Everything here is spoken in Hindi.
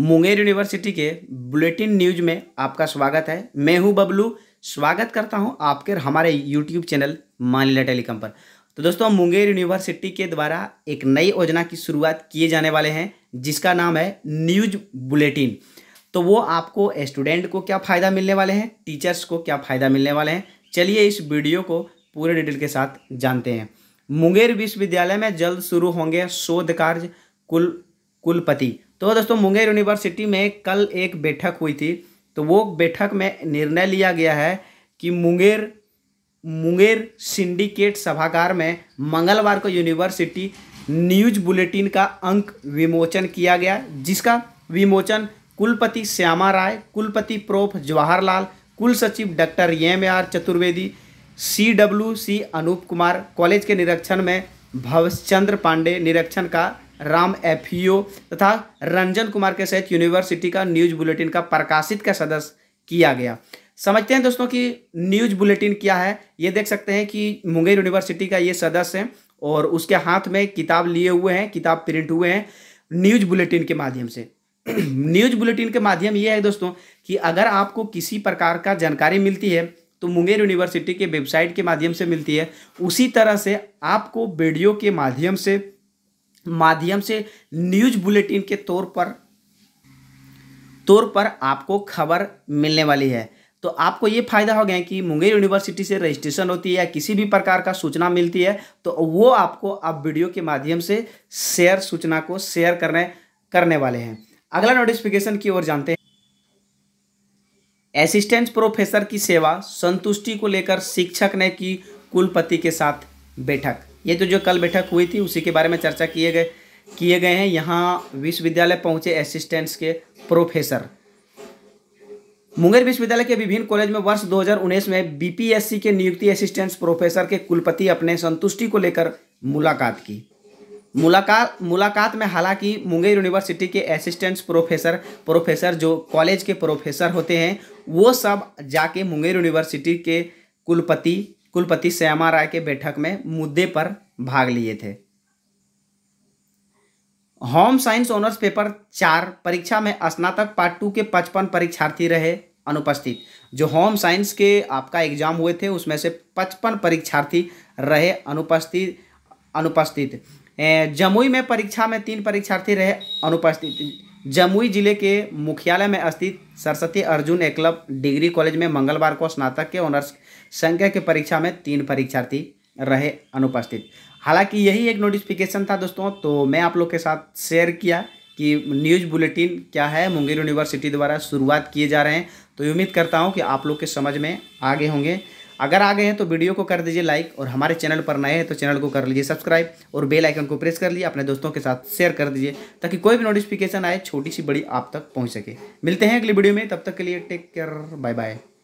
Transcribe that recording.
मुंगेर यूनिवर्सिटी के बुलेटिन न्यूज में आपका स्वागत है मैं हूं बबलू स्वागत करता हूं आपके हमारे यूट्यूब चैनल मानिला टेलीकॉम पर तो दोस्तों मुंगेर यूनिवर्सिटी के द्वारा एक नई योजना की शुरुआत किए जाने वाले हैं जिसका नाम है न्यूज बुलेटिन तो वो आपको स्टूडेंट को क्या फ़ायदा मिलने वाले हैं टीचर्स को क्या फ़ायदा मिलने वाले हैं चलिए इस वीडियो को पूरे डिटेल के साथ जानते हैं मुंगेर विश्वविद्यालय में जल्द शुरू होंगे शोध कार्य कुल कुलपति तो हाँ दोस्तों मुंगेर यूनिवर्सिटी में कल एक बैठक हुई थी तो वो बैठक में निर्णय लिया गया है कि मुंगेर मुंगेर सिंडिकेट सभागार में मंगलवार को यूनिवर्सिटी न्यूज बुलेटिन का अंक विमोचन किया गया जिसका विमोचन कुलपति श्यामा राय कुलपति प्रोफ जवाहरलाल कुल सचिव doctor M R Chaturvedi C W C Anup Kumar college के निरीक्षण में भवचंद्र पांडे निरीक्षण का राम एफ तथा रंजन कुमार के सहित यूनिवर्सिटी का न्यूज बुलेटिन का प्रकाशित का सदस्य किया गया समझते हैं दोस्तों कि न्यूज बुलेटिन क्या है ये देख सकते हैं कि मुंगेर यूनिवर्सिटी का ये सदस्य है और उसके हाथ में किताब लिए हुए हैं किताब प्रिंट हुए हैं न्यूज बुलेटिन के माध्यम से न्यूज बुलेटिन के माध्यम ये है दोस्तों कि अगर आपको किसी प्रकार का जानकारी मिलती है तो मुंगेर यूनिवर्सिटी के वेबसाइट के माध्यम से मिलती है उसी तरह से आपको वीडियो के माध्यम से माध्यम से न्यूज बुलेटिन के तौर पर तौर पर आपको खबर मिलने वाली है तो आपको ये फायदा हो गया कि मुंगेर यूनिवर्सिटी से रजिस्ट्रेशन होती है या किसी भी प्रकार का सूचना मिलती है तो वो आपको आप वीडियो के माध्यम से शेयर सूचना को शेयर करने करने वाले हैं अगला नोटिफिकेशन की ओर जानते हैं असिस्टेंट प्रोफेसर की सेवा संतुष्टि को लेकर शिक्षक ने की कुलपति के साथ बैठक ये तो जो कल बैठक हुई थी उसी के बारे में चर्चा किए गए किए गए हैं यहाँ विश्वविद्यालय पहुँचे असिस्टेंट्स के प्रोफेसर मुंगेर विश्वविद्यालय के विभिन्न कॉलेज में वर्ष 2019 में बीपीएससी के नियुक्ति असिस्टेंट्स प्रोफेसर के कुलपति अपने संतुष्टि को लेकर मुलाकात की मुलाकात मुलाकात में हालांकि मुंगेर यूनिवर्सिटी के असिस्टेंट्स प्रोफेसर प्रोफेसर जो कॉलेज के प्रोफेसर होते हैं वो सब जाके मुंगेर यूनिवर्सिटी के कुलपति कुलपति श्यामा राय के बैठक में मुद्दे पर भाग लिए थे होम साइंस ऑनर्स पेपर चार परीक्षा में स्नातक पार्ट टू के पचपन परीक्षार्थी रहे अनुपस्थित जो होम साइंस के आपका एग्जाम हुए थे उसमें से पचपन परीक्षार्थी रहे अनुपस्थित अनुपस्थित जमुई में परीक्षा में तीन परीक्षार्थी रहे अनुपस्थित जमुई जिले के मुख्यालय में स्थित सरस्वती अर्जुन एकलव डिग्री कॉलेज में मंगलवार को स्नातक के ऑनर्स संख्या के परीक्षा में तीन परीक्षार्थी रहे अनुपस्थित हालांकि यही एक नोटिफिकेशन था दोस्तों तो मैं आप लोग के साथ शेयर किया कि न्यूज़ बुलेटिन क्या है मुंगेर यूनिवर्सिटी द्वारा शुरुआत किए जा रहे हैं तो उम्मीद करता हूँ कि आप लोग के समझ में आगे होंगे अगर आ गए हैं तो वीडियो को कर दीजिए लाइक और हमारे चैनल पर नए हैं तो चैनल को कर लीजिए सब्सक्राइब और बेल आइकन को प्रेस कर लीजिए अपने दोस्तों के साथ शेयर कर दीजिए ताकि कोई भी नोटिफिकेशन आए छोटी सी बड़ी आप तक पहुँच सके मिलते हैं अगली वीडियो में तब तक के लिए टेक केयर बाय बाय